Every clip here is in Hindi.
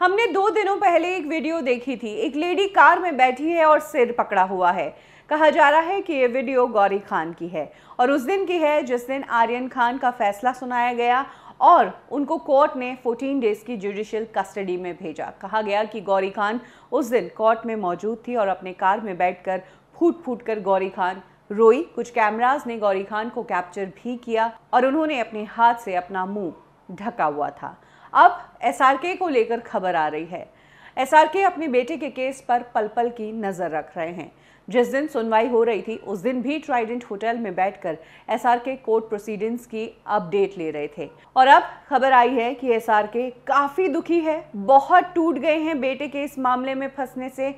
हमने दो दिनों पहले एक वीडियो देखी थी एक लेडी कार में बैठी है और सिर पकड़ा हुआ है कहा जा रहा है कि ये वीडियो गौरी खान की है और उस दिन की है जिस दिन आर्यन खान का फैसला सुनाया गया और उनको कोर्ट ने 14 डेज की जुडिशियल कस्टडी में भेजा कहा गया कि गौरी खान उस दिन कोर्ट में मौजूद थी और अपने कार में बैठकर फूट फूट कर गौरी खान रोई कुछ कैमराज ने गौरी खान को कैप्चर भी किया और उन्होंने अपने हाथ से अपना मुंह ढका हुआ था अब एसआरके को लेकर खबर आ रही है एसआरके अपने बेटे के केस पर पल पल की नज़र रख रहे हैं जिस दिन सुनवाई हो रही थी उस दिन भी ट्राइडेंट होटल में बैठकर एसआरके कोर्ट प्रोसीडिंग्स की अपडेट ले रहे थे और अब खबर आई है कि एसआरके काफ़ी दुखी है बहुत टूट गए हैं बेटे के इस मामले में फंसने से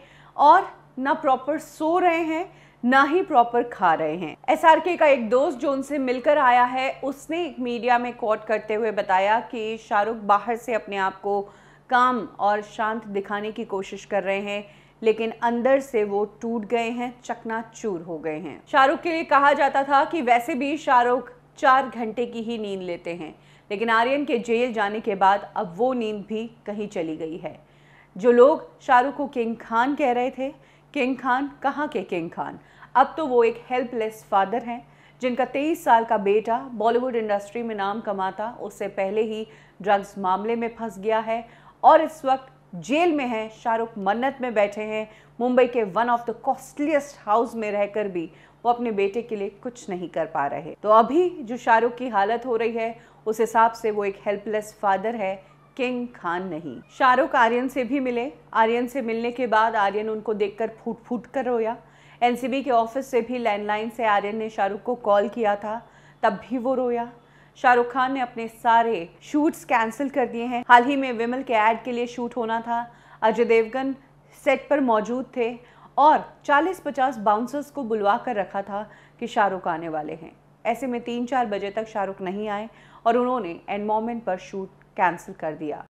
और ना प्रॉपर सो रहे हैं ना ही प्रॉपर खा रहे हैं एसआरके का एक दोस्त जो उनसे मिलकर आया है उसने एक मीडिया में कोट करते हुए बताया कि शाहरुख बाहर से अपने आप को काम और शांत दिखाने की कोशिश कर रहे हैं लेकिन अंदर से वो टूट गए हैं चकनाचूर हो गए हैं शाहरुख के लिए कहा जाता था कि वैसे भी शाहरुख चार घंटे की ही नींद लेते हैं लेकिन आर्यन के जेल जाने के बाद अब वो नींद भी कहीं चली गई है जो लोग शाहरुख को किंग खान कह रहे थे किंग खान कहाँ के किंग खान अब तो वो एक हेल्पलेस फादर हैं जिनका तेईस साल का बेटा बॉलीवुड इंडस्ट्री में नाम कमाता उससे पहले ही ड्रग्स मामले में फंस गया है और इस वक्त जेल में है शाहरुख मन्नत में बैठे हैं मुंबई के one of the costliest house में रहकर भी वो अपने बेटे के लिए कुछ नहीं कर पा रहे तो अभी जो शाहरुख की हालत हो रही है उस हिसाब से वो एक हेल्पलेस फादर है किंग खान नहीं शाहरुख आर्यन से भी मिले आर्यन से मिलने के बाद आर्यन उनको देखकर फूट फूट कर रोया एनसीबी के ऑफिस से भी लैंडलाइन से आर्यन ने शाहरुख को कॉल किया था तब भी वो रोया शाहरुख खान ने अपने सारे शूट्स कैंसिल कर दिए हैं हाल ही में विमल के ऐड के लिए शूट होना था अजय देवगन सेट पर मौजूद थे और 40-50 बाउंसर्स को बुलवा कर रखा था कि शाहरुख आने वाले हैं ऐसे में तीन चार बजे तक शाहरुख नहीं आए और उन्होंने मोमेंट पर शूट कैंसिल कर दिया